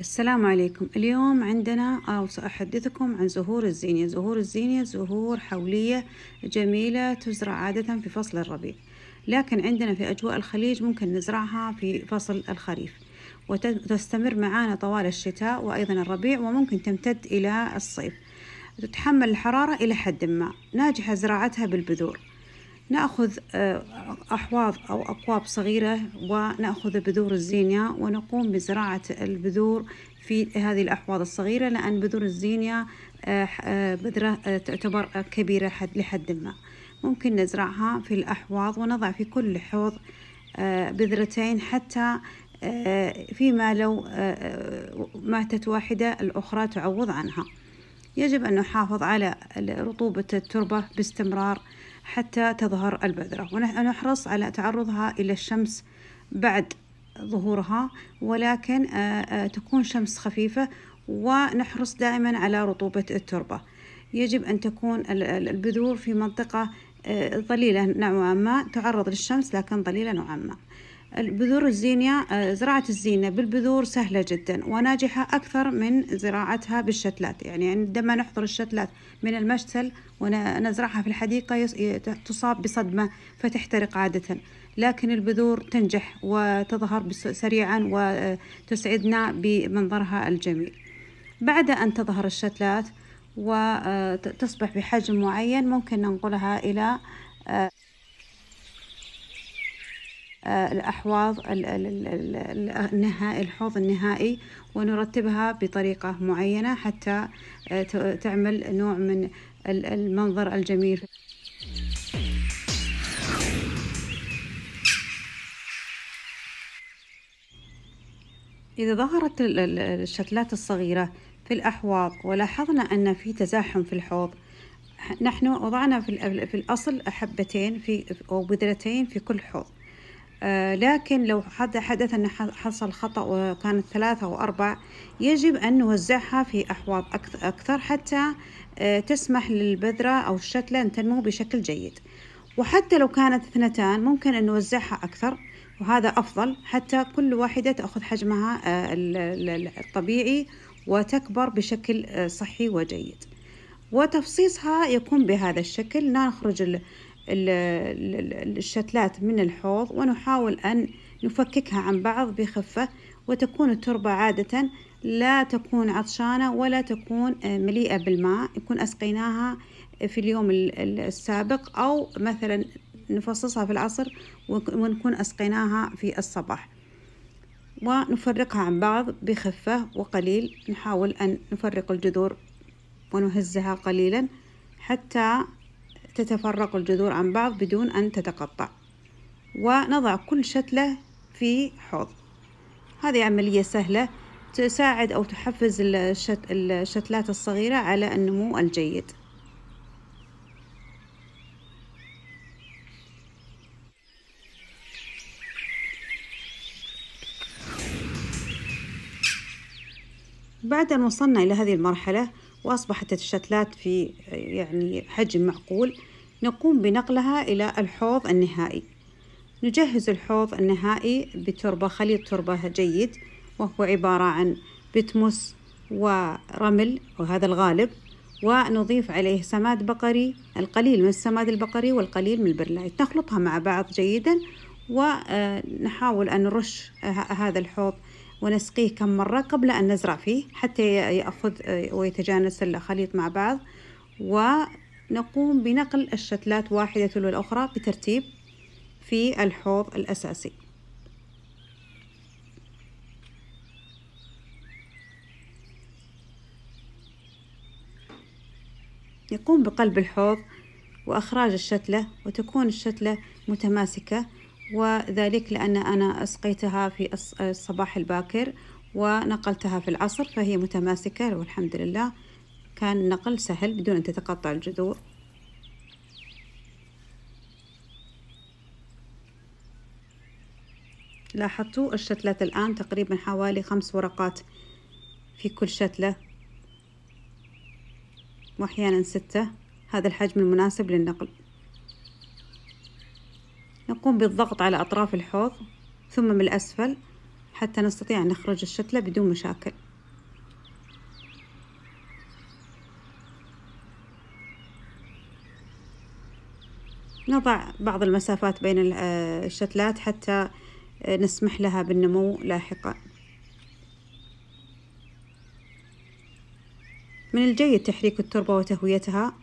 السلام عليكم اليوم عندنا أو آه، سأحدثكم عن زهور الزينية زهور الزينية زهور حولية جميلة تزرع عادة في فصل الربيع لكن عندنا في أجواء الخليج ممكن نزرعها في فصل الخريف وتستمر معانا طوال الشتاء وأيضا الربيع وممكن تمتد إلى الصيف تتحمل الحرارة إلى حد ما ناجحة زراعتها بالبذور نأخذ آه، أحواض أو أكواب صغيرة ونأخذ بذور الزينيا ونقوم بزراعة البذور في هذه الأحواض الصغيرة لأن بذور الزينيا آه، آه، بذرة تعتبر كبيرة لحد ما ممكن نزرعها في الأحواض ونضع في كل حوض بذرتين حتى فيما لو ماتت واحدة الأخرى تعوض عنها يجب أن نحافظ على رطوبة التربة باستمرار حتى تظهر البذرة ونحرص على تعرضها إلى الشمس بعد ظهورها ولكن تكون شمس خفيفة ونحرص دائما على رطوبة التربة يجب أن تكون البذور في منطقة ظليلة نوعا ما تعرض للشمس لكن ظليلة نوعا ما البذور الزينيا آه، زراعة الزينة بالبذور سهلة جدا وناجحة أكثر من زراعتها بالشتلات يعني عندما نحضر الشتلات من المشتل ونزرعها في الحديقة تصاب بصدمة فتحترق عادة لكن البذور تنجح وتظهر سريعا وتسعدنا بمنظرها الجميل بعد أن تظهر الشتلات وتصبح آه، بحجم معين ممكن ننقلها إلى آه، آه، الأحواض النهائي الحوض النهائي ونرتبها بطريقة معينة حتى آه، تعمل نوع من المنظر الجميل إذا ظهرت الشتلات الصغيرة في الأحواض ولاحظنا أن في تزاحم في الحوض نحن وضعنا في الأصل حبتين في أو بذرتين في كل حوض آه، لكن لو حدث أن حصل خطأ وكانت ثلاثة أو أربع يجب أن نوزعها في أحواض أكثر حتى آه، تسمح للبذرة أو الشتلة أن تنمو بشكل جيد وحتى لو كانت اثنتان ممكن أن نوزعها أكثر وهذا أفضل حتى كل واحدة تأخذ حجمها آه، الطبيعي وتكبر بشكل صحي وجيد وتفصيصها يكون بهذا الشكل نخرج الشتلات من الحوض ونحاول أن نفككها عن بعض بخفة وتكون التربة عادة لا تكون عطشانة ولا تكون آه، مليئة بالماء يكون أسقيناها في اليوم السابق أو مثلا نفصصها في العصر ونكون أسقيناها في الصباح ونفرقها عن بعض بخفة وقليل نحاول أن نفرق الجذور ونهزها قليلا حتى تتفرق الجذور عن بعض بدون أن تتقطع ونضع كل شتلة في حوض هذه عملية سهلة تساعد أو تحفز الشتلات الصغيرة على النمو الجيد بعد أن وصلنا إلى هذه المرحلة وأصبحت الشتلات في يعني حجم معقول نقوم بنقلها إلى الحوض النهائي نجهز الحوض النهائي بتربة خليط تربة جيد وهو عبارة عن بتمس ورمل وهذا الغالب ونضيف عليه سماد بقري القليل من السماد البقري والقليل من البرلايت نخلطها مع بعض جيدا ونحاول أن نرش هذا الحوض ونسقيه كم مرة قبل أن نزرع فيه حتى يأخذ آه، ويتجانس الخليط مع بعض ونقوم بنقل الشتلات واحدة تلو الأخرى بترتيب في الحوض الأساسي يقوم بقلب الحوض وإخراج الشتلة وتكون الشتلة متماسكة وذلك لأن أنا أسقيتها في الصباح الباكر ونقلتها في العصر فهي متماسكة والحمد لله كان نقل سهل بدون أن تتقطع الجذور لاحظتوا الشتلات الآن تقريبا حوالي خمس ورقات في كل شتلة وأحيانا ستة هذا الحجم المناسب للنقل نقوم بالضغط على أطراف الحوض ثم من الأسفل حتى نستطيع أن نخرج الشتلة بدون مشاكل نضع بعض المسافات بين آه، الشتلات حتى آه، نسمح لها بالنمو لاحقا من الجيد تحريك التربة وتهويتها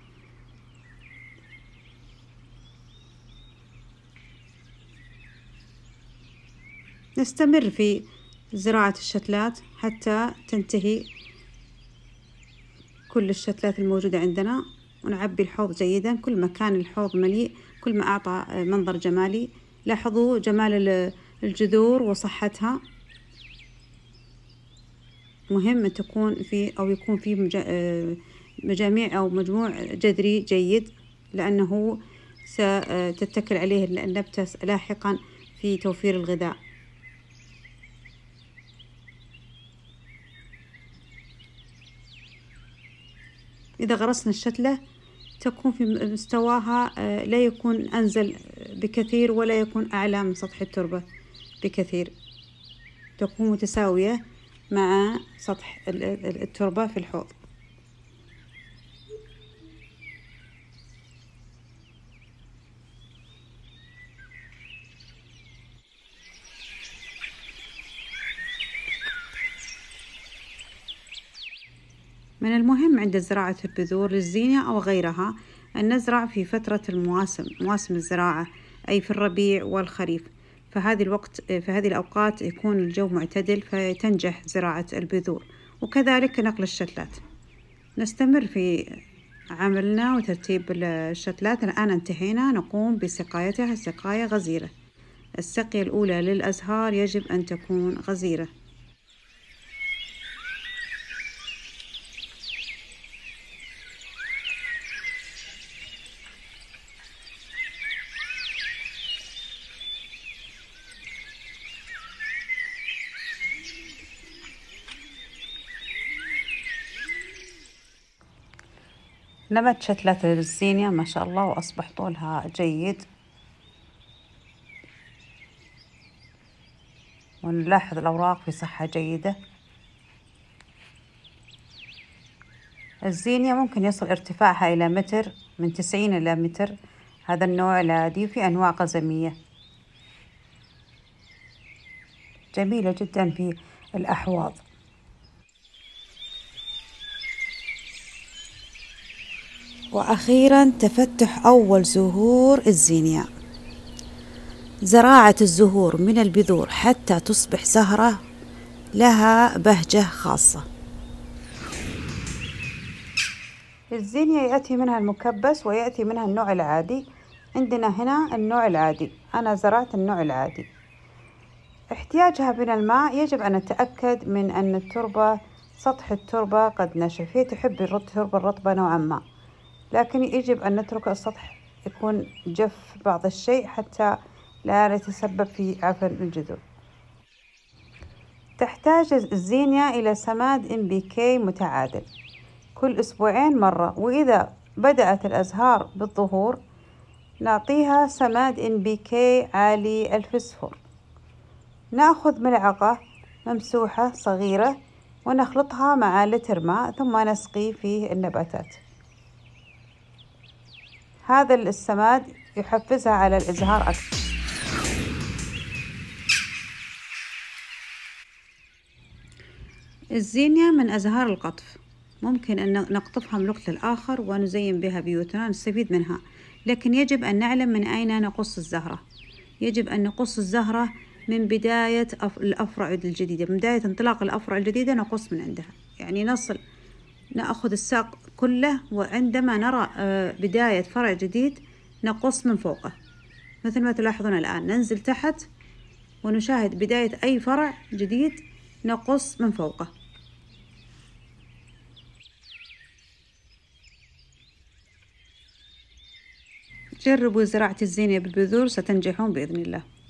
نستمر في زراعة الشتلات حتى تنتهي كل الشتلات الموجودة عندنا ونعبي الحوض جيدا كل ما كان الحوض مليء كل ما أعطى منظر جمالي لاحظوا جمال الجذور وصحتها مهم أن تكون في أو يكون في آه، مجاميع أو مجموع جذري جيد لأنه ستتكل عليه النبتة لاحقا في توفير الغذاء إذا غرسنا الشتلة تكون في مستواها آه، لا يكون أنزل آه، بكثير ولا يكون أعلى من سطح التربة بكثير تكون متساوية مع سطح التربة في الحوض من المهم عند زراعة البذور للزينة أو غيرها أن نزرع في فترة المواسم مواسم الزراعة أي في الربيع والخريف فهذه الوقت في هذه الأوقات يكون الجو معتدل فتنجح زراعة البذور وكذلك نقل الشتلات نستمر في عملنا وترتيب الشتلات الآن انتهينا نقوم بسقايتها سقاية غزيرة السقية الأولى للأزهار يجب أن تكون غزيرة نبت شتلة الزينيا ما شاء الله وأصبح طولها جيد ونلاحظ الأوراق في صحة جيدة الزينيا ممكن يصل ارتفاعها إلى متر من تسعين إلى متر هذا النوع العادي في أنواع قزمية جميلة جدا في الأحواض وأخيرا تفتح أول زهور الزينيا زراعة الزهور من البذور حتى تصبح زهرة لها بهجة خاصة الزينيا يأتي منها المكبس ويأتي منها النوع العادي عندنا هنا النوع العادي أنا زرعت النوع العادي احتياجها من الماء يجب أن نتأكد من أن التربة سطح التربة قد نشف هي تحب التربة الرطبة نوعا ما لكن يجب أن نترك السطح يكون جف بعض الشيء حتى لا نتسبب في عفن الجذور تحتاج الزينيا إلى سماد إن بي كي متعادل كل أسبوعين مرة وإذا بدأت الأزهار بالظهور نعطيها سماد ان بي كي عالي الفسفور ناخذ ملعقة ممسوحة صغيرة ونخلطها مع لتر ماء ثم نسقي فيه النباتات هذا السماد يحفزها على الإزهار أكثر الزينيا من أزهار القطف ممكن أن نقطفها من الوقت للآخر ونزين بها بيوتنا نستفيد منها لكن يجب أن نعلم من أين نقص الزهرة يجب أن نقص الزهرة من بداية الأفرع الجديدة من بداية انطلاق الأفرع الجديدة نقص من عندها يعني نصل نأخذ الساق كله وعندما نرى آه، بداية فرع جديد نقص من فوقه مثل ما تلاحظون الآن ننزل تحت ونشاهد بداية أي فرع جديد نقص من فوقه جربوا زراعة الزينة بالبذور ستنجحون بإذن الله